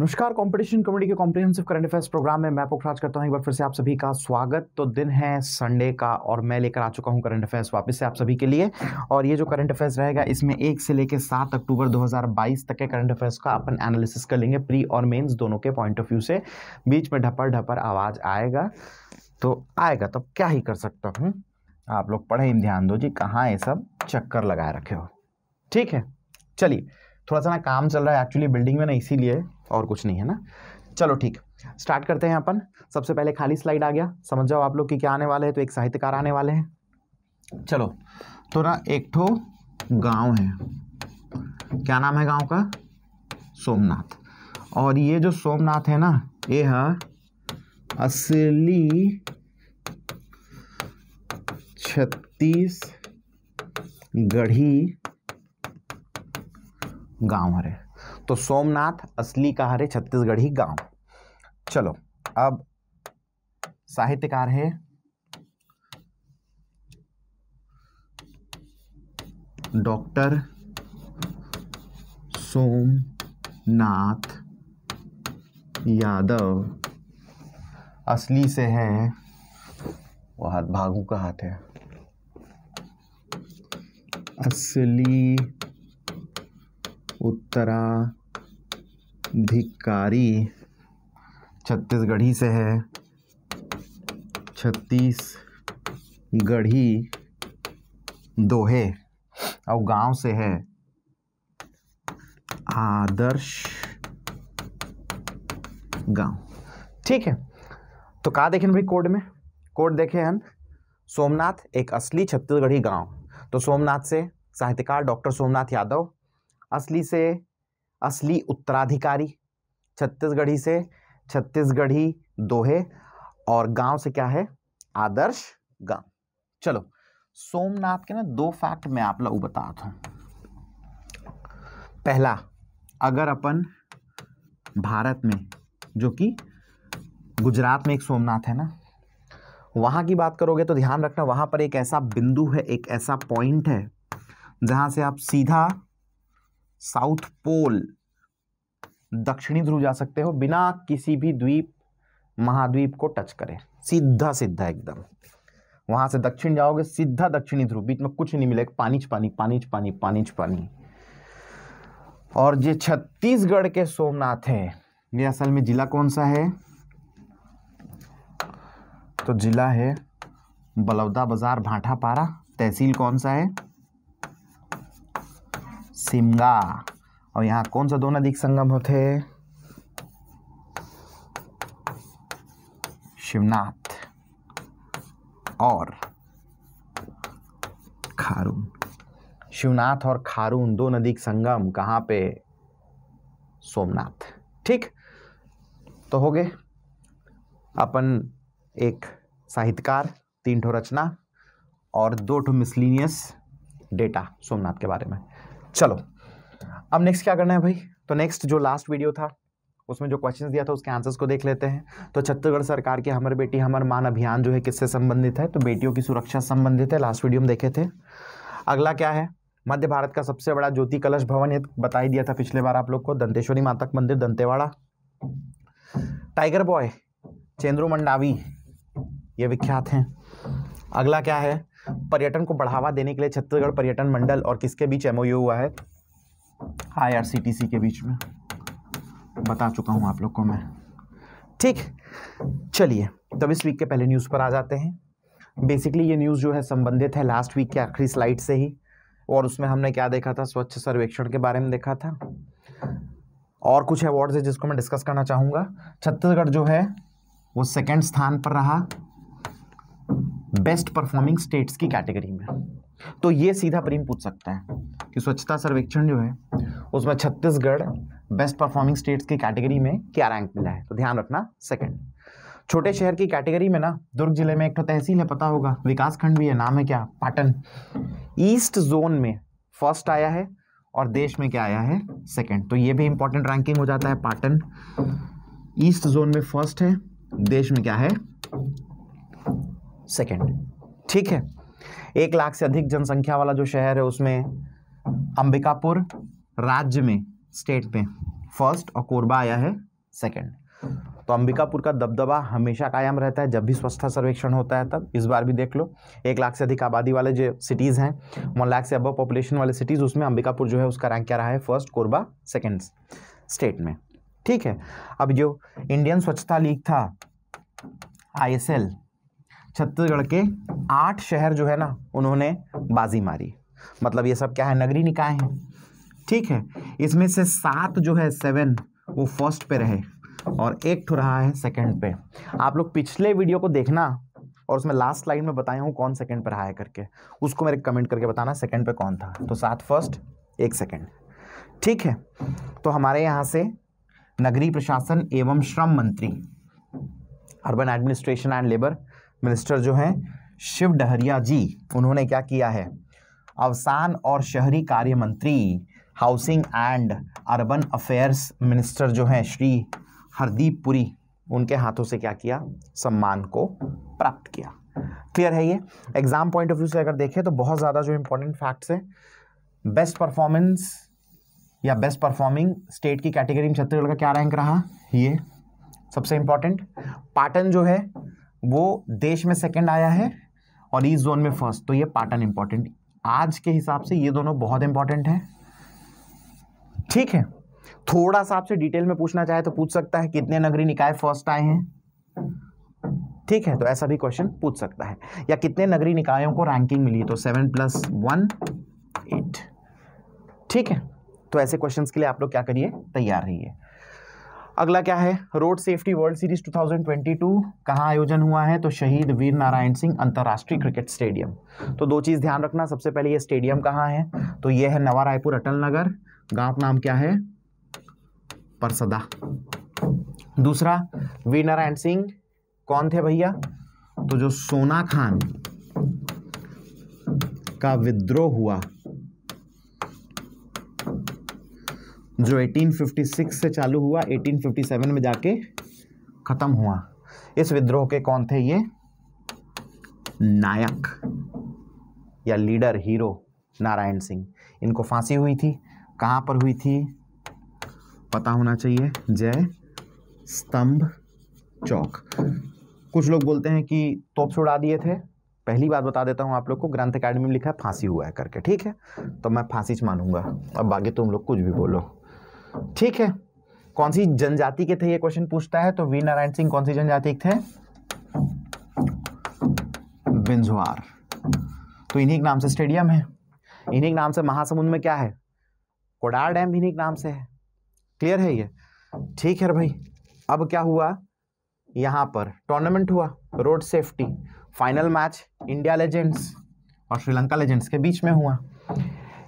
नमस्कार competition committee के comprehensive current affairs program में मैं पुखराज करता हूं एक बार फिर से आप सभी का स्वागत तो दिन है संडे का और मैं लेकर आ चुका हूं करंट अफेयर्स वापस से आप सभी के लिए और ये जो करंट अफेयर्स रहेगा इसमें एक से लेकर सात अक्टूबर 2022 तक के करंट अफेयर्स का अपन एनालिसिस कर लेंगे प्री और मेन्स दोनों के पॉइंट ऑफ व्यू से बीच में ढपर ढपर आवाज़ आएगा तो आएगा तो क्या ही कर सकता हूँ आप लोग पढ़े ध्यान दो जी कहाँ ये सब चक्कर लगाए रखे हो ठीक है चलिए थोड़ा सा ना काम चल रहा है एक्चुअली बिल्डिंग में ना इसीलिए और कुछ नहीं है ना चलो ठीक स्टार्ट करते हैं अपन सबसे पहले खाली स्लाइड आ गया समझ जाओ आप लोग कि क्या आने वाले हैं तो एक साहित्यकार आने वाले हैं चलो तो ना एक ठो गांव है क्या नाम है गांव का सोमनाथ और ये जो सोमनाथ है ना ये है असली छत्तीस गढ़ी गाँव है तो सोमनाथ असली कहार है छत्तीसगढ़ी गांव चलो अब साहित्यकार है डॉक्टर सोमनाथ यादव असली से हैं वो हाथ भागू का हाथ है असली उत्तराधिकारी छत्तीसगढ़ी से है छत्तीसगढ़ी दोहे और गांव से है आदर्श गांव ठीक है तो कहा देखें भाई कोड में कोड देखे हैं सोमनाथ एक असली छत्तीसगढ़ी गांव तो सोमनाथ से साहित्यकार डॉक्टर सोमनाथ यादव असली से असली उत्तराधिकारी छत्तीसगढ़ी से छत्तीसगढ़ी दोहे और गांव से क्या है आदर्श गांव चलो सोमनाथ के ना दो फैक्ट मैं आप लोग बता था पहला अगर अपन भारत में जो कि गुजरात में एक सोमनाथ है ना वहाँ की बात करोगे तो ध्यान रखना वहाँ पर एक ऐसा बिंदु है एक ऐसा पॉइंट है जहाँ से आप सीधा साउथ पोल दक्षिणी ध्रुव जा सकते हो बिना किसी भी द्वीप महाद्वीप को टच करे सीधा सीधा एकदम वहां से दक्षिण जाओगे सीधा दक्षिणी ध्रुव बीच में कुछ नहीं मिलेगा पानी पानी पानी पानी पानी पानी और ये छत्तीसगढ़ के सोमनाथ है ये असल में जिला कौन सा है तो जिला है बलौदा बाजार भाटापारा तहसील कौन सा है सिमगा और यहाँ कौन सा दो अधिक संगम होते शिवनाथ और खारून शिवनाथ और खारून दो नदी संगम कहाँ पे सोमनाथ ठीक तो हो गए अपन एक साहित्यकार तीन ठो रचना और दो ठो मिसलिनियस डेटा सोमनाथ के बारे में चलो अब नेक्स्ट क्या करना है भाई तो नेक्स्ट जो लास्ट वीडियो था उसमें जो क्वेश्चन दिया था उसके आंसर्स को देख लेते हैं तो छत्तीसगढ़ सरकार के हमर बेटी हमर मान अभियान जो है किससे संबंधित है तो बेटियों की सुरक्षा संबंधित है लास्ट वीडियो में देखे थे अगला क्या है मध्य भारत का सबसे बड़ा ज्योति कलश भवन ये बता ही दिया था पिछले बार आप लोग को दंतेश्वरी माता मंदिर दंतेवाड़ा टाइगर बॉय चेंद्रू मंडावी ये विख्यात हैं अगला क्या है पर्यटन को बढ़ावा देने के लिए छत्तीसगढ़ पर्यटन मंडल और किसके बीच एम हुआ है आईआरसीटीसी के बीच में बता चुका हूँ आप लोग को मैं ठीक चलिए तब इस वीक के पहले न्यूज़ पर आ जाते हैं बेसिकली ये न्यूज़ जो है संबंधित है लास्ट वीक के आखिरी स्लाइड से ही और उसमें हमने क्या देखा था स्वच्छ सर्वेक्षण के बारे में देखा था और कुछ अवार्ड्स है जिसको मैं डिस्कस करना चाहूँगा छत्तीसगढ़ जो है वो सेकंड स्थान पर रहा बेस्ट परफॉर्मिंग स्टेट्स की कैटेगरी में तो ये सीधा प्रेम पूछ सकता है कि स्वच्छता सर्वेक्षण जो है उसमें छत्तीसगढ़ बेस्ट परफॉर्मिंग स्टेट्स की कैटेगरी में क्या रैंक मिला है तो ध्यान रखना सेकंड छोटे शहर की कैटेगरी में ना दुर्ग जिले में एक तो तहसील है पता होगा विकास खंड भी है नाम है क्या पाटन ईस्ट जोन में फर्स्ट आया है और देश में क्या आया है सेकंड तो ये भी इंपॉर्टेंट रैंकिंग हो जाता है पाटन ईस्ट जोन में फर्स्ट है देश में क्या है सेकेंड ठीक है एक लाख से अधिक जनसंख्या वाला जो शहर है उसमें अंबिकापुर राज्य में स्टेट में फर्स्ट और कोरबा आया है सेकेंड तो अंबिकापुर का दबदबा हमेशा कायम रहता है जब भी स्वच्छता सर्वेक्षण होता है तब इस बार भी देख लो एक लाख से अधिक आबादी वाले जो सिटीज़ हैं वन लाख से अब पॉपुलेशन वाले सिटीज़ उसमें अंबिकापुर जो है उसका रैंक क्या रहा है फर्स्ट कोरबा सेकेंड स्टेट में ठीक है अब जो इंडियन स्वच्छता लीग था आई छत्तीसगढ़ के आठ शहर जो है ना उन्होंने बाजी मारी मतलब ये सब क्या है नगरी निकाय हैं ठीक है इसमें से सात जो है सेवन वो फर्स्ट पे रहे और एक ठो रहा है सेकंड पे आप लोग पिछले वीडियो को देखना और उसमें लास्ट लाइन में बताया हूँ कौन सेकंड पर है करके उसको मेरे कमेंट करके बताना सेकंड पे कौन था तो सात फर्स्ट एक सेकंड ठीक है तो हमारे यहाँ से नगरीय प्रशासन एवं श्रम मंत्री urban administration and labour minister जो हैं शिव डहरिया जी उन्होंने क्या किया है अवसान और शहरी कार्य मंत्री housing and urban affairs minister जो हैं श्री हरदीप पुरी उनके हाथों से क्या किया सम्मान को प्राप्त किया क्लियर है ये एग्जाम पॉइंट ऑफ व्यू से अगर देखें तो बहुत ज़्यादा जो इम्पोर्टेंट फैक्ट्स हैं बेस्ट परफॉर्मेंस या बेस्ट परफॉर्मिंग स्टेट की कैटेगरी में छत्तीसगढ़ का क्या रैंक रहा ये सबसे इम्पॉर्टेंट पाटन जो है वो देश में सेकेंड आया है और ईस्ट जोन में फर्स्ट तो ये पाटन इंपॉर्टेंट आज के हिसाब से ये दोनों बहुत इंपॉर्टेंट है ठीक है थोड़ा सा आपसे डिटेल में पूछना चाहे तो पूछ सकता है कितने नगरीय निकाय फर्स्ट आए हैं ठीक है तो ऐसा भी क्वेश्चन पूछ सकता है या कितने नगरीय निकायों को रैंकिंग मिली तो सेवन प्लस वन एट ठीक है तो ऐसे क्वेश्चंस के लिए आप लोग क्या करिए तैयार रहिए अगला क्या है रोड सेफ्टी वर्ल्ड सीरीज 2022 कहाँ आयोजन हुआ है तो शहीद वीर नारायण सिंह अंतर्राष्ट्रीय क्रिकेट स्टेडियम तो दो चीज़ ध्यान रखना सबसे पहले ये स्टेडियम कहाँ है तो ये है नवा रायपुर अटल नगर गांव नाम क्या है परसदा दूसरा वीर नारायण सिंह कौन थे भैया तो जो सोना खान का विद्रोह हुआ जो 1856 से चालू हुआ 1857 में जाके ख़त्म हुआ इस विद्रोह के कौन थे ये नायक या लीडर हीरो नारायण सिंह इनको फांसी हुई थी कहाँ पर हुई थी पता होना चाहिए जय स्तंभ चौक कुछ लोग बोलते हैं कि तोप से उड़ा दिए थे पहली बात बता देता हूं आप लोग को ग्रंथ अकेडमी में लिखा है फांसी हुआ है करके ठीक है तो मैं फांसी मानूंगा अब बाकी तुम लोग कुछ भी बोलो ठीक है कौन सी जनजाति के थे ये क्वेश्चन पूछता है तो वीर नारायण सिंह कौन सी जनजाति के थे बिंजुआर तो इन्हीं के नाम से स्टेडियम है इन्हीं के नाम से महासमुंद में क्या है कोडार डैम इन्हीं के नाम से है क्लियर है ये ठीक है भाई अब क्या हुआ यहाँ पर टूर्नामेंट हुआ road safety final match India legends और श्रीलंका लेजेंड्स के बीच में हुआ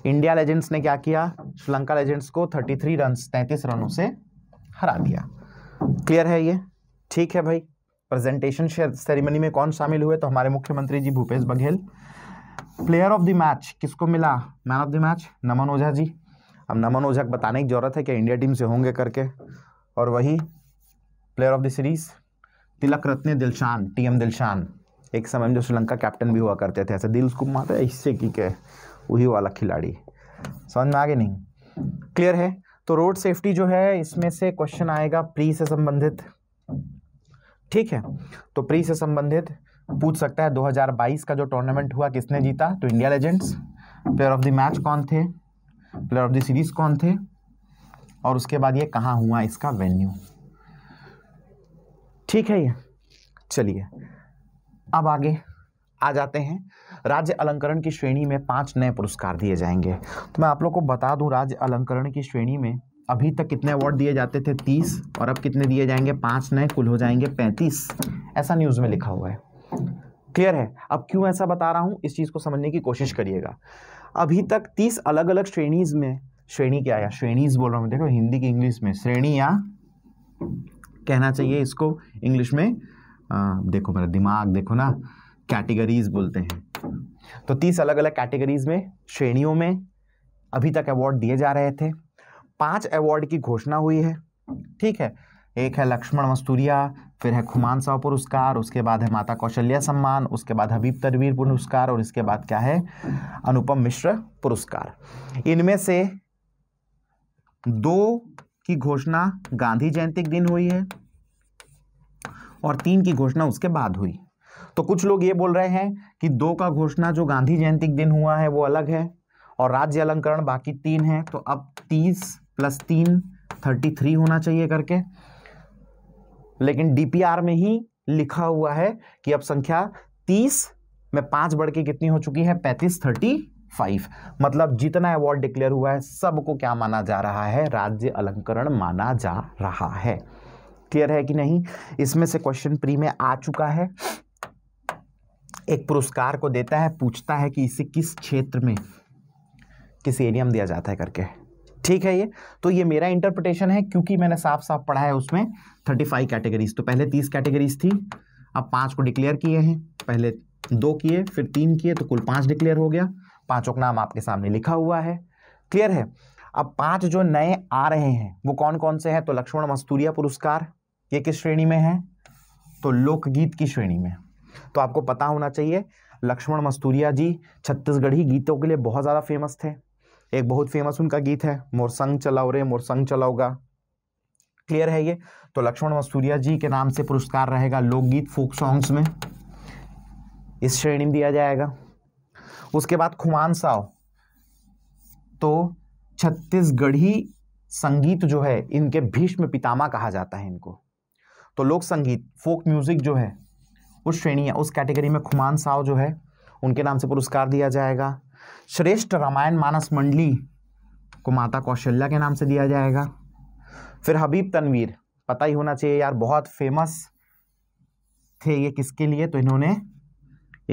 इंडिया लेजेंड्स ने क्या किया श्रीलंका लेजेंड्स को 33 रन तैंतीस रनों से हरा दिया क्लियर है ये ठीक है भाई प्रेजेंटेशन सेरेमनी में कौन शामिल हुए तो हमारे मुख्यमंत्री ji Bhupesh Baghel player of the match किसको मिला man of the match Naman Ojha ji अब नमन ओझा को बताने की जरूरत है कि इंडिया टीम से होंगे करके और वही player of the series Tillakaratne Dilshan T M Dilshan एक समय में जो श्रीलंका कैप्टन भी हुआ करते थे ऐसे दिल उसको मारते हिस्से की के वही वाला खिलाड़ी समझ में आगे नहीं क्लियर है तो रोड सेफ्टी जो है इसमें से क्वेश्चन आएगा प्री से संबंधित ठीक है तो प्री से संबंधित पूछ सकता है 2022 का जो टूर्नामेंट हुआ किसने जीता तो India legends player of the match कौन थे प्लेयर ऑफ द सीरीज कौन थे और उसके बाद ये कहाँ हुआ इसका वेन्यू ठीक है ये चलिए अब आगे आ जाते हैं राज्य अलंकरण की श्रेणी में पांच नए पुरस्कार दिए जाएंगे तो मैं आप लोग को बता दूं राज्य अलंकरण की श्रेणी में अभी तक कितने अवार्ड दिए जाते थे तीस और अब कितने दिए जाएंगे पांच नए कुल हो जाएंगे पैंतीस ऐसा न्यूज़ में लिखा हुआ है क्लियर है अब क्यों ऐसा बता रहा हूँ इस चीज़ को समझने की कोशिश करिएगा अभी तक तीस अलग अलग श्रेणीज में श्रेणी क्या या श्रेणीज बोल रहा हूँ देखो हिंदी की इंग्लिश में श्रेणी या कहना चाहिए इसको इंग्लिश में आ, देखो मेरा दिमाग देखो ना कैटेगरीज बोलते हैं तो तीस अलग अलग कैटेगरीज में श्रेणियों में अभी तक अवार्ड दिए जा रहे थे पांच अवार्ड की घोषणा हुई है ठीक है एक है लक्ष्मण मस्तूरिया फिर है खुमान साव पुरस्कार उसके बाद है माता कौशल्या सम्मान उसके बाद हबीब तरवीर पुरस्कार और इसके बाद क्या है अनुपम मिश्र पुरस्कार इनमें से दो की घोषणा गांधी जयंती के दिन हुई है और तीन की घोषणा उसके बाद हुई तो कुछ लोग ये बोल रहे हैं कि दो का घोषणा जो गांधी जयंती दिन हुआ है वो अलग है और राज्य अलंकरण बाकी तीन है तो अब तीस प्लस तीन थर्टी थ्री होना चाहिए करके लेकिन डीपीआर में ही लिखा हुआ है कि अब संख्या तीस में पांच बढ़ के कितनी हो चुकी है पैंतीस थर्टी फाइव मतलब जितना अवार्ड डिक्लेयर हुआ है सबको क्या माना जा रहा है राज्य अलंकरण माना जा रहा है क्लियर है कि नहीं इसमें से क्वेश्चन प्री में आ चुका है एक पुरस्कार को देता है पूछता है कि इसे किस क्षेत्र में किस एरिया में दिया जाता है करके ठीक है ये तो ये मेरा इंटरप्रिटेशन है क्योंकि मैंने साफ साफ पढ़ा है उसमें थर्टी फाइव कैटेगरीज तो पहले तीस कैटेगरीज थी अब पांच को डिक्लेयर किए हैं पहले दो किए फिर तीन किए तो कुल पांच डिक्लेयर हो गया पांचों का नाम आपके सामने लिखा हुआ है क्लियर है अब पांच जो नए आ रहे हैं वो कौन कौन से हैं तो लक्ष्मण मस्तूरिया पुरस्कार ये किस श्रेणी में है तो लोकगीत की श्रेणी में तो आपको पता होना चाहिए लक्ष्मण मस्तूरिया जी छत्तीसगढ़ी गीतों के लिए बहुत ज़्यादा फेमस थे एक बहुत फेमस उनका गीत है मोरसंग चलाओ रे मोरसंग चलाओगा क्लियर है ये तो लक्ष्मण मस्तूरिया जी के नाम से पुरस्कार रहेगा लोकगीत फोक सॉन्ग्स में इस श्रेणी में दिया जाएगा उसके बाद खुमान साव तो छत्तीसगढ़ी संगीत जो है इनके भीष्म पितामा कहा जाता है इनको तो लोक संगीत फोक म्यूजिक जो है उस श्रेणी या उस कैटेगरी में खुमान साव जो है उनके नाम से पुरस्कार दिया जाएगा श्रेष्ठ रामायण मानस मंडली को माता कौशल्या के नाम से दिया जाएगा फिर हबीब तनवीर पता ही होना चाहिए यार बहुत फेमस थे ये किसके लिए तो इन्होंने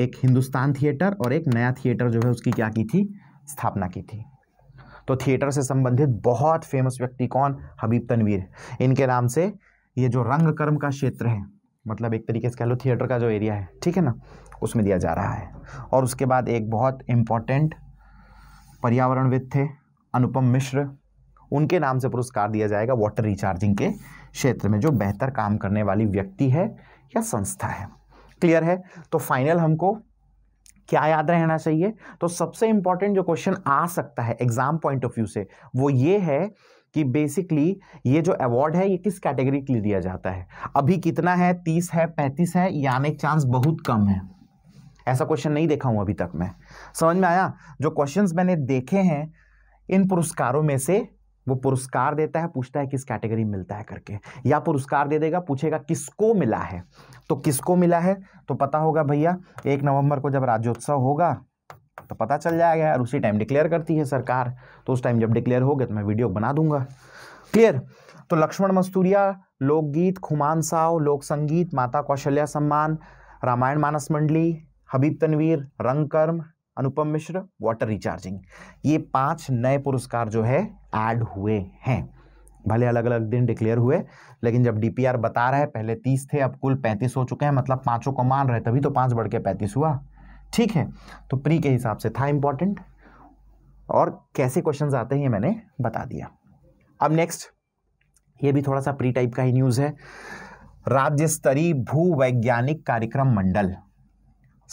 एक हिंदुस्तान थिएटर और एक नया थिएटर जो है उसकी क्या की थी स्थापना की थी तो थिएटर से संबंधित बहुत फेमस व्यक्ति कौन हबीब तनवीर इनके नाम से ये जो रंग कर्म का क्षेत्र है मतलब एक तरीके से कह लो थिएटर का जो एरिया है ठीक है ना उसमें दिया जा रहा है और उसके बाद एक बहुत इम्पॉर्टेंट पर्यावरणविद थे अनुपम मिश्र उनके नाम से पुरस्कार दिया जाएगा वाटर रिचार्जिंग के क्षेत्र में जो बेहतर काम करने वाली व्यक्ति है या संस्था है क्लियर है तो फाइनल हमको क्या याद रहना चाहिए तो सबसे इम्पॉर्टेंट जो क्वेश्चन आ सकता है एग्जाम पॉइंट ऑफ व्यू से वो ये है कि बेसिकली ये जो अवार्ड है ये किस कैटेगरी के लिए दिया जाता है अभी कितना है तीस है पैंतीस है ये आने के चांस बहुत कम है ऐसा क्वेश्चन नहीं देखा हूं अभी तक मैं समझ में आया जो क्वेश्चंस मैंने देखे हैं इन पुरस्कारों में से वो पुरस्कार देता है पूछता है किस कैटेगरी में मिलता है करके या पुरस्कार दे देगा पूछेगा किसको मिला है तो किसको मिला है तो पता होगा भैया एक नवंबर को जब राज्योत्सव होगा तो पता चल जाएगा और उसी टाइम डिक्लेयर करती है सरकार तो उस टाइम जब डिक्लेयर हो गया तो मैं वीडियो बना दूंगा क्लियर तो लक्ष्मण मस्तूरिया लोकगीत खुमान साव लोक संगीत माता कौशल्या सम्मान रामायण मानस मंडली हबीब तनवीर रंगकर्म अनुपम मिश्र वाटर रिचार्जिंग ये पांच नए पुरस्कार जो है ऐड हुए हैं भले अलग अलग दिन डिक्लेयर हुए लेकिन जब डीपीआर बता रहे हैं पहले तीस थे अब कुल पैंतीस हो चुके हैं मतलब पांचों को मान रहे तभी तो पांच बढ़ के पैंतीस हुआ ठीक है तो प्री के हिसाब से था इंपॉर्टेंट और कैसे क्वेश्चंस आते हैं ये मैंने बता दिया अब नेक्स्ट ये भी थोड़ा सा प्री टाइप का ही न्यूज़ है राज्य स्तरीय भू वैज्ञानिक कार्यक्रम मंडल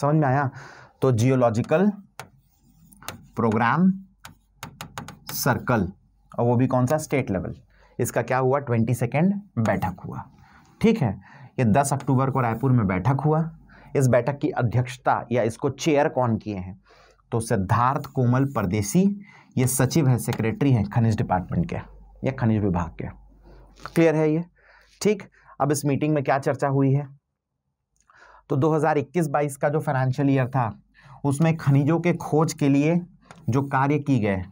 समझ में आया तो जियोलॉजिकल प्रोग्राम सर्कल और वो भी कौन सा स्टेट लेवल इसका क्या हुआ ट्वेंटी सेकेंड बैठक हुआ ठीक है ये दस अक्टूबर को रायपुर में बैठक हुआ इस बैठक की अध्यक्षता या इसको चेयर कौन किए हैं तो सिद्धार्थ कोमल परदेसी ये सचिव है सेक्रेटरी हैं खनिज डिपार्टमेंट के या खनिज विभाग के क्लियर है ये ठीक अब इस मीटिंग में क्या चर्चा हुई है तो 2021-22 का जो फाइनेंशियल ईयर था उसमें खनिजों के खोज के लिए जो कार्य की गए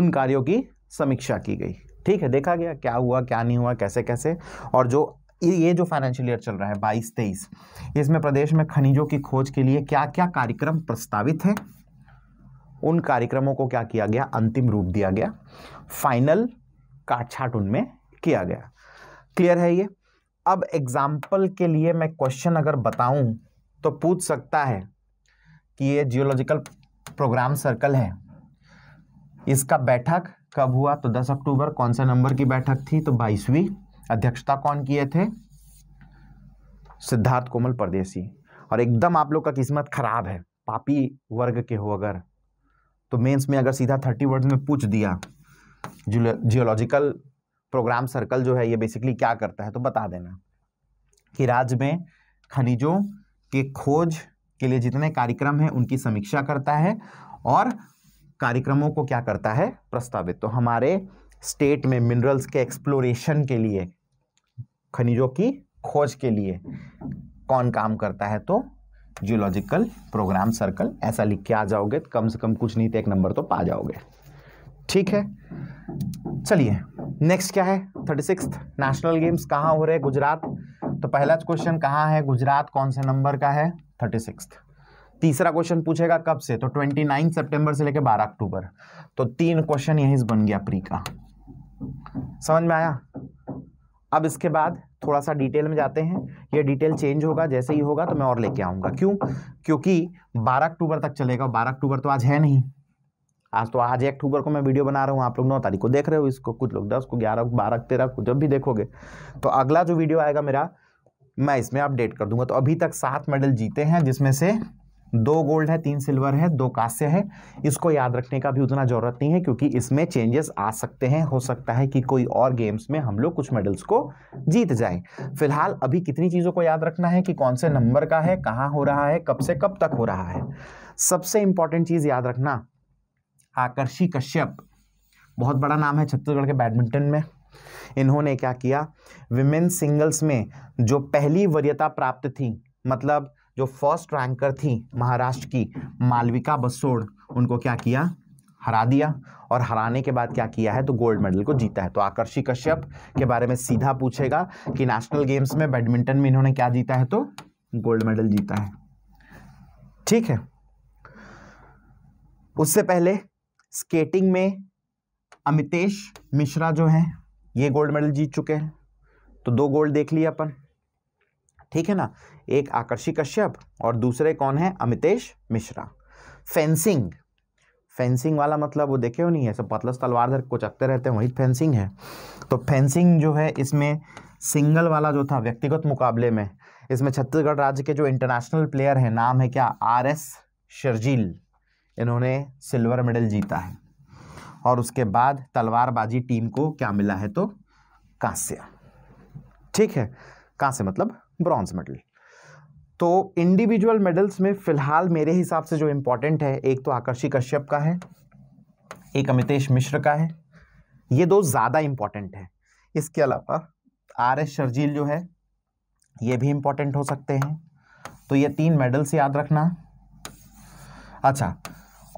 उन कार्यों की समीक्षा की गई ठीक है देखा गया क्या हुआ क्या नहीं हुआ कैसे कैसे और जो ये जो फाइनेंशियल ईयर चल रहा है बाईस तेईस इसमें प्रदेश में खनिजों की खोज के लिए क्या क्या कार्यक्रम प्रस्तावित है उन कार्यक्रमों को क्या किया गया अंतिम रूप दिया गया फाइनल काटछाट उनमें किया गया क्लियर है ये अब एग्जाम्पल के लिए मैं क्वेश्चन अगर बताऊं तो पूछ सकता है कि ये जियोलॉजिकल प्रोग्राम सर्कल है इसका बैठक कब हुआ तो 10 अक्टूबर कौन सा नंबर की बैठक थी तो बाईसवीं अध्यक्षता कौन किए थे सिद्धार्थ कोमल परदेसी और एकदम आप लोग का किस्मत खराब है पापी वर्ग के हो अगर तो मेंस में अगर सीधा थर्टी वर्ड में पूछ दिया जियोलॉजिकल प्रोग्राम सर्कल जो है ये बेसिकली क्या करता है तो बता देना कि राज्य में खनिजों के खोज के लिए जितने कार्यक्रम हैं उनकी समीक्षा करता है और कार्यक्रमों को क्या करता है प्रस्तावित तो हमारे स्टेट में मिनरल्स के एक्सप्लोरेशन के लिए खनिजों की खोज के लिए कौन काम करता है तो जियोलॉजिकल प्रोग्राम सर्कल ऐसा लिख के आ जाओगे तो कम से कम कुछ नहीं तो एक नंबर तो पा जाओगे ठीक है चलिए नेक्स्ट क्या है थर्टी सिक्स नेशनल गेम्स कहाँ हो रहे हैं गुजरात तो पहला क्वेश्चन कहाँ है गुजरात कौन से नंबर का है थर्टी सिक्स तीसरा क्वेश्चन पूछेगा कब से तो ट्वेंटी नाइन सेप्टेम्बर से लेकर बारह अक्टूबर तो तीन क्वेश्चन यही बन गया प्री का समझ में आया अब इसके बाद थोड़ा सा डिटेल में जाते हैं ये डिटेल चेंज होगा जैसे ही होगा तो मैं और लेके आऊंगा क्यों क्योंकि 12 अक्टूबर तक चलेगा 12 अक्टूबर तो आज है नहीं आज तो आज एक अक्टूबर को मैं वीडियो बना रहा हूँ आप लोग नौ तारीख को देख रहे हो इसको कुछ लोग दस को ग्यारह को बारह तेरह को जब भी देखोगे तो अगला जो वीडियो आएगा मेरा मैं इसमें अपडेट कर दूंगा तो अभी तक सात मेडल जीते हैं जिसमें से दो गोल्ड है तीन सिल्वर है दो कांस्य है इसको याद रखने का भी उतना ज़रूरत नहीं है क्योंकि इसमें चेंजेस आ सकते हैं हो सकता है कि कोई और गेम्स में हम लोग कुछ मेडल्स को जीत जाएं फिलहाल अभी कितनी चीज़ों को याद रखना है कि कौन से नंबर का है कहाँ हो रहा है कब से कब तक हो रहा है सबसे इंपॉर्टेंट चीज़ याद रखना आकर्षी कश्यप बहुत बड़ा नाम है छत्तीसगढ़ के बैडमिंटन में इन्होंने क्या किया विमेन सिंगल्स में जो पहली वरीयता प्राप्त थी मतलब जो फर्स्ट रैंकर थी महाराष्ट्र की मालविका बसोड़ उनको क्या किया हरा दिया और हराने के बाद क्या किया है तो गोल्ड मेडल को जीता है तो आकर्षी कश्यप के बारे में सीधा पूछेगा कि नेशनल गेम्स में बैडमिंटन में इन्होंने क्या जीता है तो गोल्ड मेडल जीता है ठीक है उससे पहले स्केटिंग में अमितेश मिश्रा जो है ये गोल्ड मेडल जीत चुके हैं तो दो गोल्ड देख लिया अपन ठीक है ना एक आकर्षी कश्यप और दूसरे कौन है अमितेश मिश्रा फेंसिंग फेंसिंग वाला मतलब वो देखे हो नहीं है सब पतलस तलवार धर को चकते रहते हैं वही फेंसिंग है तो फेंसिंग जो है इसमें सिंगल वाला जो था व्यक्तिगत मुकाबले में इसमें छत्तीसगढ़ राज्य के जो इंटरनेशनल प्लेयर हैं नाम है क्या आर एस शर्जील इन्होंने सिल्वर मेडल जीता है और उसके बाद तलवारबाजी टीम को क्या मिला है तो कांस्य ठीक है कांस्य मतलब ब्रॉन्ज मेडल तो इंडिविजुअल मेडल्स में फ़िलहाल मेरे हिसाब से जो इम्पोर्टेंट है एक तो आकर्षी कश्यप का है एक अमितेश मिश्र का है ये दो ज़्यादा इंपॉर्टेंट हैं इसके अलावा आर एस शर्जील जो है ये भी इम्पॉर्टेंट हो सकते हैं तो ये तीन मेडल्स याद रखना अच्छा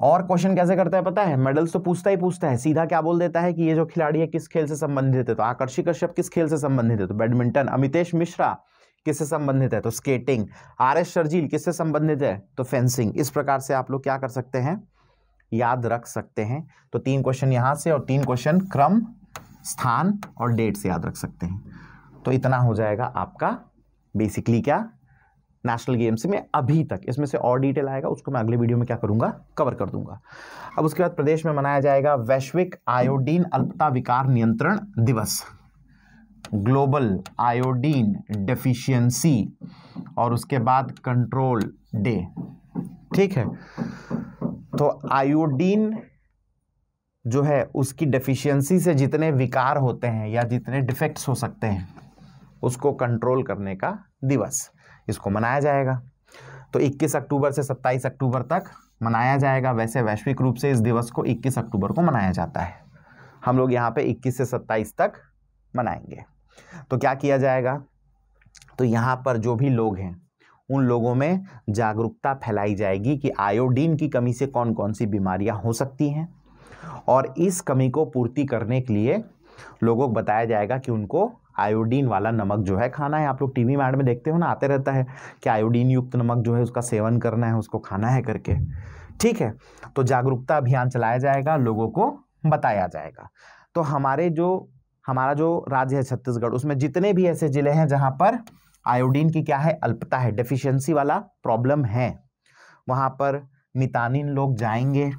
और क्वेश्चन कैसे करता है पता है मेडल्स तो पूछता ही पूछता है सीधा क्या बोल देता है कि ये जो खिलाड़ी है किस खेल से संबंधित है तो आकर्षी कश्यप किस खेल से संबंधित है तो बैडमिंटन अमितेश मिश्रा किससे संबंधित है तो स्केटिंग आर एस शर्जील किससे संबंधित है तो फेंसिंग इस प्रकार से आप लोग क्या कर सकते हैं याद रख सकते हैं तो तीन क्वेश्चन यहाँ से और तीन क्वेश्चन क्रम स्थान और डेट से याद रख सकते हैं तो इतना हो जाएगा आपका बेसिकली क्या नेशनल गेम्स में अभी तक इसमें से और डिटेल आएगा उसको मैं अगले वीडियो में क्या करूंगा कवर कर दूंगा अब उसके बाद प्रदेश में मनाया जाएगा वैश्विक आयोडीन अल्पता विकार नियंत्रण दिवस ग्लोबल आयोडीन डेफिशिएंसी और उसके बाद कंट्रोल डे ठीक है तो आयोडीन जो है उसकी डेफिशिएंसी से जितने विकार होते हैं या जितने डिफेक्ट्स हो सकते हैं उसको कंट्रोल करने का दिवस इसको मनाया जाएगा तो 21 अक्टूबर से 27 अक्टूबर तक मनाया जाएगा वैसे वैश्विक रूप से इस दिवस को 21 अक्टूबर को मनाया जाता है हम लोग यहाँ पे 21 से 27 तक मनाएंगे तो क्या किया जाएगा तो यहाँ पर जो भी लोग हैं उन लोगों में जागरूकता फैलाई जाएगी कि आयोडीन की कमी से कौन कौन सी बीमारियाँ हो सकती हैं और इस कमी को पूर्ति करने के लिए लोगों को बताया जाएगा कि उनको आयोडीन वाला नमक जो है खाना है आप लोग टीवी मैड में देखते हो ना आते रहता है कि आयोडीन युक्त नमक जो है उसका सेवन करना है उसको खाना है करके ठीक है तो जागरूकता अभियान चलाया जाएगा लोगों को बताया जाएगा तो हमारे जो हमारा जो राज्य है छत्तीसगढ़ उसमें जितने भी ऐसे जिले हैं जहाँ पर आयोडीन की क्या है अल्पता है डेफिशिएंसी वाला प्रॉब्लम है वहां पर मितानिन लोग जाएंगे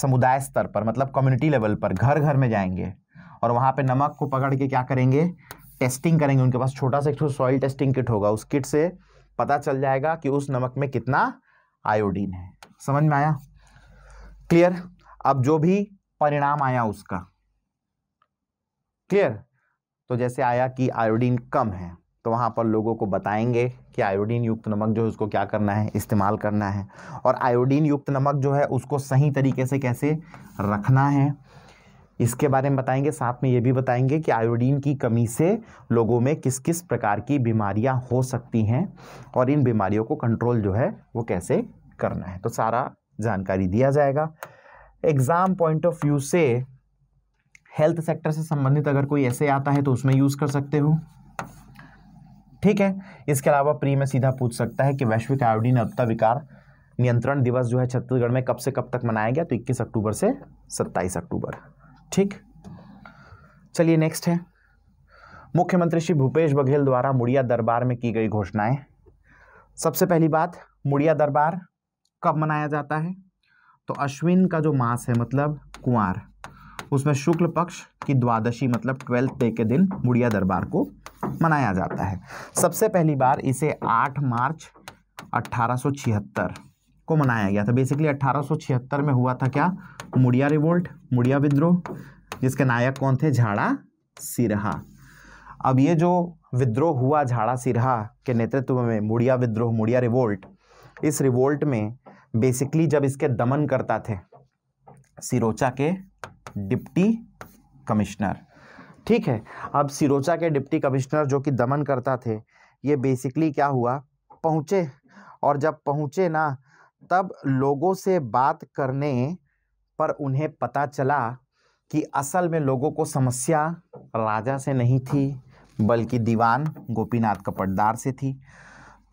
समुदाय स्तर पर मतलब कम्युनिटी लेवल पर घर घर में जाएंगे और वहां पे नमक को पकड़ के क्या करेंगे टेस्टिंग करेंगे उनके पास छोटा सा एक सॉइल टेस्टिंग किट होगा उस किट से पता चल जाएगा कि उस नमक में कितना आयोडीन है समझ में आया क्लियर अब जो भी परिणाम आया उसका क्लियर तो जैसे आया कि आयोडीन कम है तो वहाँ पर लोगों को बताएंगे कि आयोडीन युक्त नमक जो है उसको क्या करना है इस्तेमाल करना है और आयोडीन युक्त नमक जो है उसको सही तरीके से कैसे रखना है इसके बारे में बताएंगे साथ में ये भी बताएंगे कि आयोडीन की कमी से लोगों में किस किस प्रकार की बीमारियाँ हो सकती हैं और इन बीमारियों को कंट्रोल जो है वो कैसे करना है तो सारा जानकारी दिया जाएगा एग्ज़ाम पॉइंट ऑफ व्यू से हेल्थ सेक्टर से संबंधित अगर कोई ऐसे आता है तो उसमें यूज़ कर सकते हो ठीक है इसके अलावा प्री में सीधा पूछ सकता है कि वैश्विक आयोडीन अल्पता विकार नियंत्रण दिवस जो है छत्तीसगढ़ में कब से कब तक मनाया गया तो 21 अक्टूबर से 27 अक्टूबर ठीक चलिए नेक्स्ट है मुख्यमंत्री श्री भूपेश बघेल द्वारा मुड़िया दरबार में की गई घोषणाएं सबसे पहली बात मुड़िया दरबार कब मनाया जाता है तो अश्विन का जो मास है मतलब कुंवर उसमें शुक्ल पक्ष की द्वादशी मतलब ट्वेल्थ डे के दिन बुढ़िया दरबार को मनाया जाता है सबसे पहली बार इसे 8 मार्च 1876 को मनाया गया था बेसिकली 1876 में हुआ था क्या मुड़िया रिवोल्ट मुड़िया विद्रोह जिसके नायक कौन थे झाड़ा सिरहा अब ये जो विद्रोह हुआ झाड़ा सिरहा के नेतृत्व में मुड़िया विद्रोह मुड़िया रिवोल्ट इस रिवोल्ट में बेसिकली जब इसके दमन करता थे सिरोचा के डिप्टी कमिश्नर ठीक है अब सिरोचा के डिप्टी कमिश्नर जो कि दमन करता थे ये बेसिकली क्या हुआ पहुँचे और जब पहुँचे ना तब लोगों से बात करने पर उन्हें पता चला कि असल में लोगों को समस्या राजा से नहीं थी बल्कि दीवान गोपीनाथ कपटदार से थी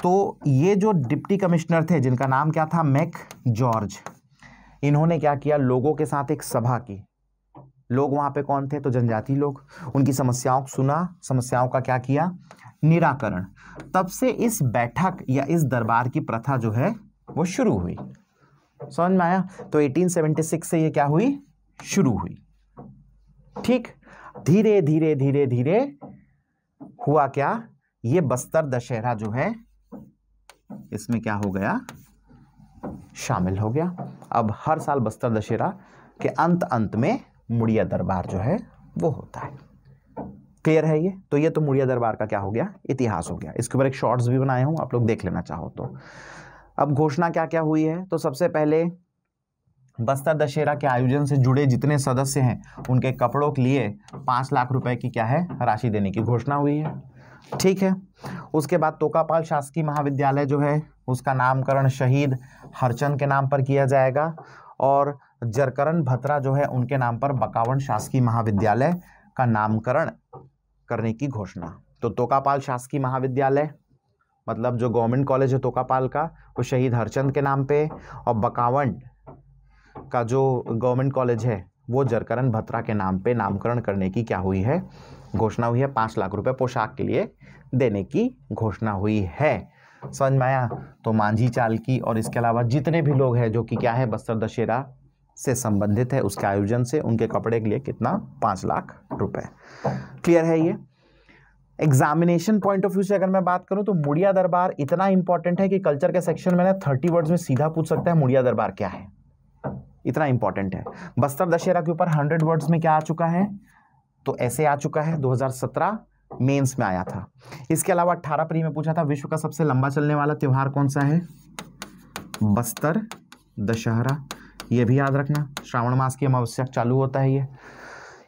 तो ये जो डिप्टी कमिश्नर थे जिनका नाम क्या था मैक जॉर्ज इन्होंने क्या किया लोगों के साथ एक सभा की लोग वहां पे कौन थे तो जनजाति लोग उनकी समस्याओं को सुना समस्याओं का क्या किया निराकरण तब से इस बैठक या इस दरबार की प्रथा जो है वो शुरू हुई समझ में आया तो 1876 से ये क्या हुई शुरू हुई ठीक धीरे धीरे धीरे धीरे हुआ क्या ये बस्तर दशहरा जो है इसमें क्या हो गया शामिल हो गया अब हर साल बस्तर दशहरा के अंत अंत में मुड़िया दरबार जो है वो होता है क्लियर है ये तो ये तो मुड़िया दरबार का क्या हो गया इतिहास हो गया इसके ऊपर एक शॉर्ट्स भी बनाए हूँ आप लोग देख लेना चाहो तो अब घोषणा क्या क्या हुई है तो सबसे पहले बस्तर दशहरा के आयोजन से जुड़े जितने सदस्य हैं उनके कपड़ों के लिए पाँच लाख रुपए की क्या है राशि देने की घोषणा हुई है ठीक है उसके बाद तोकापाल शासकीय महाविद्यालय जो है उसका नामकरण शहीद हरचंद के नाम पर किया जाएगा और जरकरण भत्रा जो है उनके नाम पर बकावन शासकीय महाविद्यालय का नामकरण करने की घोषणा तो तोकापाल शासकीय महाविद्यालय मतलब जो गवर्नमेंट कॉलेज है तोकापाल का वो शहीद हरचंद के नाम पे और बकावन का जो गवर्नमेंट कॉलेज है वो जरकरण भत्रा के नाम पे नामकरण करने की क्या हुई है घोषणा हुई है पाँच लाख रुपए पोशाक के लिए देने की घोषणा हुई है समझ में आया तो मांझी चालकी और इसके अलावा जितने भी लोग हैं जो कि क्या है बस्तर दशहरा से संबंधित है उसके आयोजन से उनके कपड़े के लिए कितना पाँच लाख रुपए क्लियर है ये एग्जामिनेशन पॉइंट ऑफ व्यू से अगर मैं बात करूं तो मुड़िया दरबार इतना इंपॉर्टेंट है कि कल्चर के सेक्शन में ना थर्टी वर्ड्स में सीधा पूछ सकता है मुड़िया दरबार क्या है इतना इंपॉर्टेंट है बस्तर दशहरा के ऊपर हंड्रेड वर्ड्स में क्या आ चुका है तो ऐसे आ चुका है 2017 मेंस में आया था इसके अलावा अट्ठारह अप्रैल में पूछा था विश्व का सबसे लंबा चलने वाला त्यौहार कौन सा है बस्तर दशहरा ये भी याद रखना श्रावण मास की अमावस्या चालू होता है ये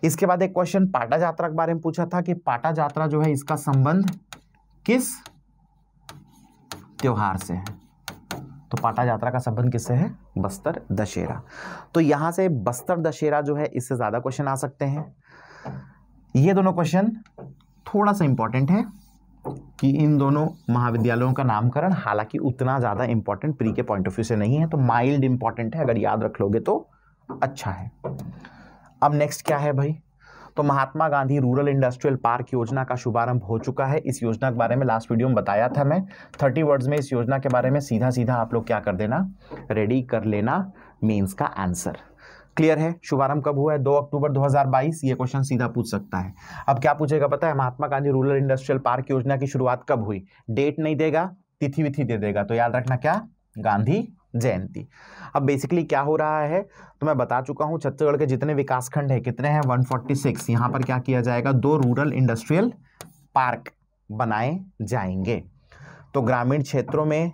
इसके बाद एक क्वेश्चन पाटा यात्रा के बारे में पूछा था कि पाटा यात्रा जो है इसका संबंध किस त्योहार से है तो पाटा यात्रा का संबंध किससे है बस्तर दशहरा तो यहां से बस्तर दशहरा जो है इससे ज़्यादा क्वेश्चन आ सकते हैं ये दोनों क्वेश्चन थोड़ा सा इम्पॉर्टेंट है कि इन दोनों महाविद्यालयों का नामकरण हालांकि उतना ज़्यादा इम्पॉर्टेंट प्री के पॉइंट ऑफ व्यू से नहीं है तो माइल्ड इम्पॉर्टेंट है अगर याद रख लोगे तो अच्छा है अब नेक्स्ट क्या है भाई तो Mahatma Gandhi rural industrial park योजना का शुभारंभ हो चुका है इस योजना के बारे में लास्ट वीडियो में बताया था मैं थर्टी वर्ड्स में इस योजना के बारे में सीधा सीधा आप लोग क्या कर देना रेडी कर लेना मेंस का आंसर क्लियर है शुभारंभ कब हुआ है दो अक्टूबर 2022 ये क्वेश्चन सीधा पूछ सकता है अब क्या पूछेगा पता है Mahatma Gandhi rural industrial park योजना की शुरुआत कब हुई डेट नहीं देगा तिथि विथि दे देगा तो याद रखना क्या गांधी जयंती अब बेसिकली क्या हो रहा है तो मैं बता चुका हूँ छत्तीसगढ़ के जितने विकासखंड है कितने हैं वन यहाँ पर क्या किया जाएगा दो रूरल इंडस्ट्रियल पार्क बनाए जाएंगे तो ग्रामीण क्षेत्रों में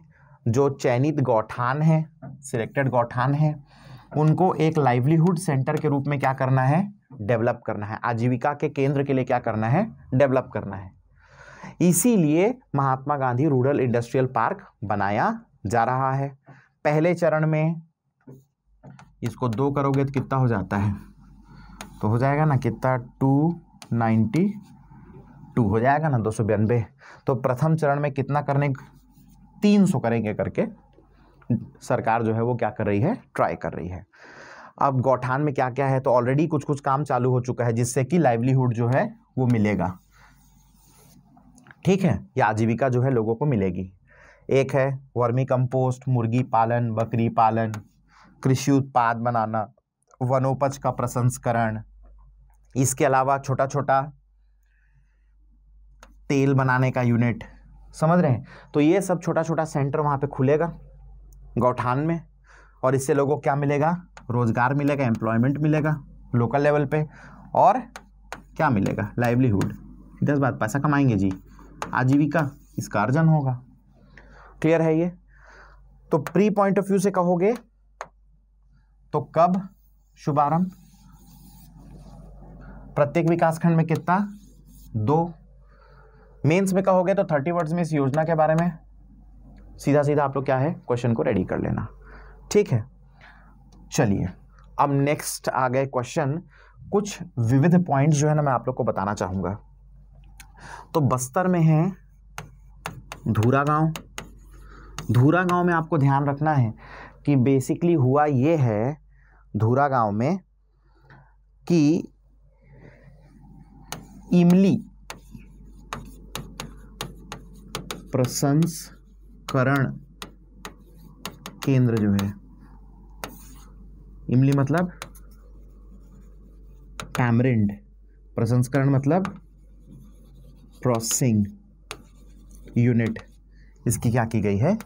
जो चयनित गौठान है सिलेक्टेड गौठान है उनको एक लाइवलीहुड सेंटर के रूप में क्या करना है डेवलप करना है आजीविका के केंद्र के लिए क्या करना है डेवलप करना है इसीलिए Mahatma Gandhi rural industrial park बनाया जा रहा है पहले चरण में इसको दो करोगे तो कितना हो जाता है तो हो जाएगा ना कितना टू नाइन्टी टू हो जाएगा ना दो सौ बयानबे तो प्रथम चरण में कितना करने तीन सौ करेंगे करके सरकार जो है वो क्या कर रही है ट्राई कर रही है अब गौठान में क्या क्या है तो ऑलरेडी कुछ कुछ काम चालू हो चुका है जिससे कि लाइवलीहुड जो है वो मिलेगा ठीक है या आजीविका जो है लोगों को मिलेगी एक है वर्मी कंपोस्ट मुर्गी पालन बकरी पालन कृषि उत्पाद बनाना वनोपज का प्रसंस्करण इसके अलावा छोटा छोटा तेल बनाने का यूनिट समझ रहे हैं तो ये सब छोटा छोटा सेंटर वहाँ पे खुलेगा गौठान में और इससे लोगों को क्या मिलेगा रोज़गार मिलेगा एम्प्लॉयमेंट मिलेगा लोकल लेवल पे और क्या मिलेगा लाइवलीहुड दस बात पैसा कमाएंगे जी आजीविका इसका अर्जन होगा क्लियर है ये तो प्री पॉइंट ऑफ व्यू से कहोगे तो कब शुभारंभ प्रत्येक विकासखंड में कितना दो मेंस में कहोगे तो थर्टी वर्ड्स में इस योजना के बारे में सीधा सीधा आप लोग क्या है क्वेश्चन को रेडी कर लेना ठीक है चलिए अब नेक्स्ट आ गए क्वेश्चन कुछ विविध पॉइंट्स जो है ना मैं आप लोग को बताना चाहूंगा तो बस्तर में है धूरा गांव धूरा गांव में आपको ध्यान रखना है कि बेसिकली हुआ ये है धूरा गांव में कि इमली प्रशंस करण केंद्र जो है इमली मतलब टैमरिंड प्रसंस्करण मतलब प्रोसेसिंग यूनिट इसकी क्या की गई है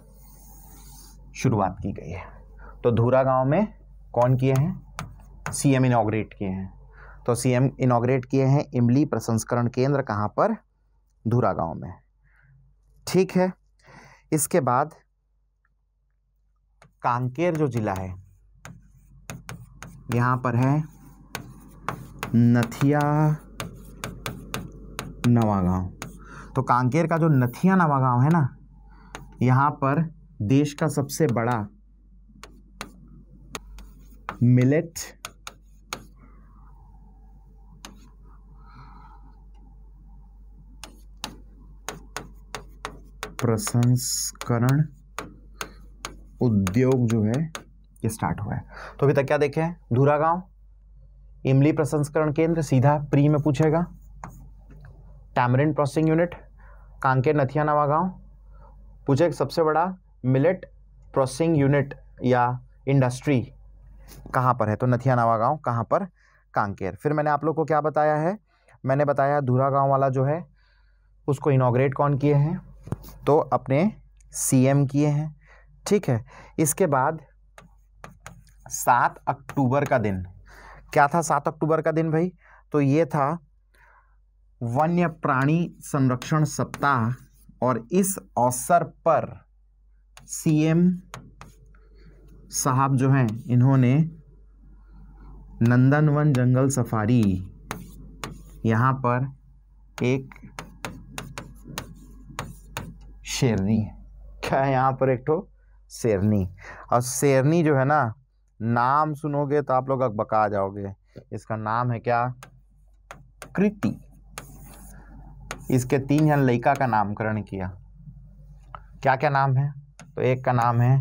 शुरुआत की गई है तो धूरा गांव में कौन किए हैं सीएम इनाग्रेट किए हैं तो सीएम इनाग्रेट किए हैं इमली प्रसंस्करण केंद्र कहां पर धूरा गांव में ठीक है इसके बाद कांकेर जो ज़िला है यहाँ पर है नथिया नवागांव तो कांकेर का जो नथिया नवा है ना यहाँ पर देश का सबसे बड़ा मिलेट प्रसंस्करण उद्योग जो है ये स्टार्ट हुआ है तो अभी तक क्या देखे हैं धूरा गांव इमली प्रसंस्करण केंद्र सीधा प्री में पूछेगा टैमरिन प्रोसेसिंग यूनिट कांकेर नथिया नवा गांव पूछे सबसे बड़ा मिलेट प्रोसेसिंग यूनिट या इंडस्ट्री कहां पर है तो नथिया नवा गाँव कहां पर कांकेर फिर मैंने आप लोग को क्या बताया है मैंने बताया धूरा गांव वाला जो है उसको इनोग्रेट कौन किए हैं तो अपने सीएम किए हैं ठीक है इसके बाद सात अक्टूबर का दिन क्या था सात अक्टूबर का दिन भाई तो ये था वन्य प्राणी संरक्षण सप्ताह और इस अवसर पर सीएम साहब जो हैं इन्होंने नंदनवन जंगल सफारी यहाँ पर एक शेरनी क्या है यहाँ पर एक ठो शेरनी और शेरनी जो है ना नाम सुनोगे तो आप लोग अकबका जाओगे इसका नाम है क्या कृति इसके तीन जन लड़का का नामकरण किया क्या क्या नाम है तो एक का नाम है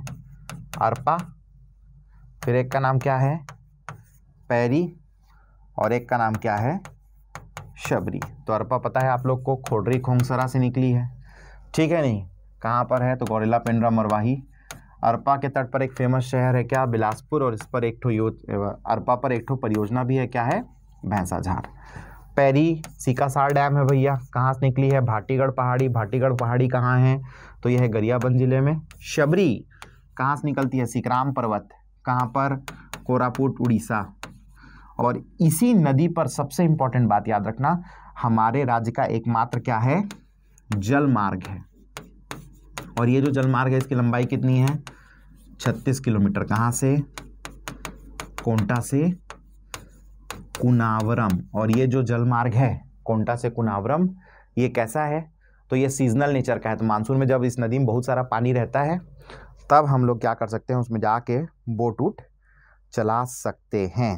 अरपा फिर एक का नाम क्या है पैरी और एक का नाम क्या है शबरी तो अर्पा पता है आप लोग को खोडरी खोंगसरा से निकली है ठीक है नहीं कहाँ पर है तो गोरिल्ला पिंडरा मरवाही अरपा के तट पर एक फेमस शहर है क्या बिलासपुर और इस पर एक ठो अरपा पर एक ठो परियोजना भी है क्या है भैंसाझार पैरी सीकासार डैम है भैया कहाँ से निकली है भाटीगढ़ पहाड़ी भाटीगढ़ पहाड़ी कहाँ है तो यह है गरियाबंद जिले में शबरी कहाँ से निकलती है सिकराम पर्वत कहाँ पर कोरापुट उड़ीसा और इसी नदी पर सबसे इंपॉर्टेंट बात याद रखना हमारे राज्य का एकमात्र क्या है जल मार्ग है और ये जो जलमार्ग है इसकी लंबाई कितनी है छत्तीस किलोमीटर कहाँ से कोंटा से कुनावरम और ये जो जलमार्ग है कोंटा से कुनावरम ये कैसा है तो ये सीजनल नेचर का है तो मानसून में जब इस नदी में बहुत सारा पानी रहता है तब हम लोग क्या कर सकते हैं उसमें जाके बोट उट चला सकते हैं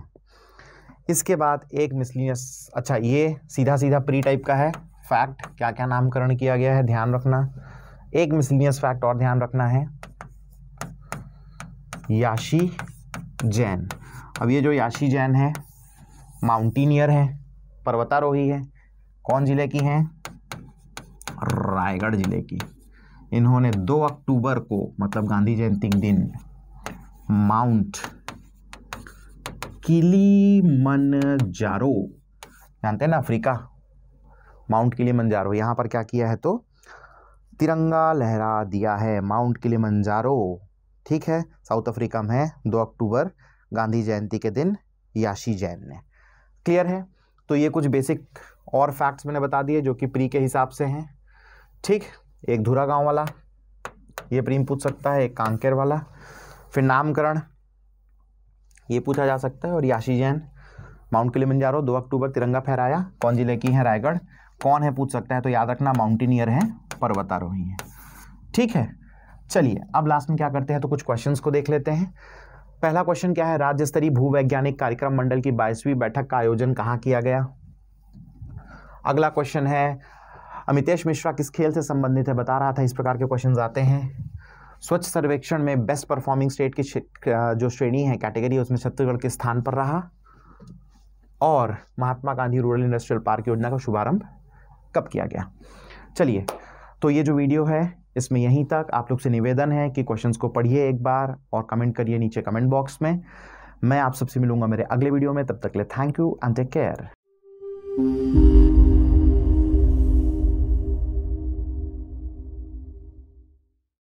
इसके बाद एक मिसलिनियस अच्छा ये सीधा सीधा प्री टाइप का है फैक्ट क्या क्या नामकरण किया गया है ध्यान रखना एक मिसलिनियस फैक्ट और ध्यान रखना है याशी जैन अब ये जो याशी जैन है माउंटेनियर है पर्वतारोही है कौन ज़िले की हैं रायगढ़ ज़िले की इन्होंने 2 अक्टूबर को मतलब गांधी जयंती के दिन माउंट किली जारो जानते हैं ना अफ्रीका माउंट किली जारो यहाँ पर क्या किया है तो तिरंगा लहरा दिया है माउंट किलिमंजारो ठीक है साउथ अफ्रीका में है दो अक्टूबर गांधी जयंती के दिन याशी जैन ने क्लियर है तो ये कुछ बेसिक और फैक्ट्स मैंने बता दिए जो कि प्री के हिसाब से हैं ठीक एक धुरा गांव वाला ये प्रीम पूछ सकता है एक कांकेर वाला फिर नामकरण ये पूछा जा सकता है और याशी जैन माउंट किलिमंजारो दो अक्टूबर तिरंगा फहराया कौन जिले की है रायगढ़ कौन है पूछ सकता है तो याद रखना माउंटेनियर है पर्वतारोही हैं ठीक है चलिए अब लास्ट में क्या करते हैं तो कुछ क्वेश्चंस को देख लेते हैं पहला क्वेश्चन क्या है राज्य स्तरीय भूवैज्ञानिक कार्यक्रम मंडल की बाईसवीं बैठक का आयोजन कहाँ किया गया अगला क्वेश्चन है अमितेश मिश्रा किस खेल से संबंधित है बता रहा था इस प्रकार के क्वेश्चन आते हैं स्वच्छ सर्वेक्षण में बेस्ट परफॉर्मिंग स्टेट की जो श्रेणी है कैटेगरी उसमें छत्तीसगढ़ के स्थान पर रहा और Mahatma Gandhi rural industrial park योजना का शुभारंभ कब किया गया चलिए तो ये जो वीडियो है इसमें यहीं तक आप लोग से निवेदन है कि क्वेश्चंस को पढ़िए एक बार और कमेंट करिए नीचे कमेंट बॉक्स में मैं आप सबसे मिलूंगा मेरे अगले वीडियो में तब तक ले thank you and take care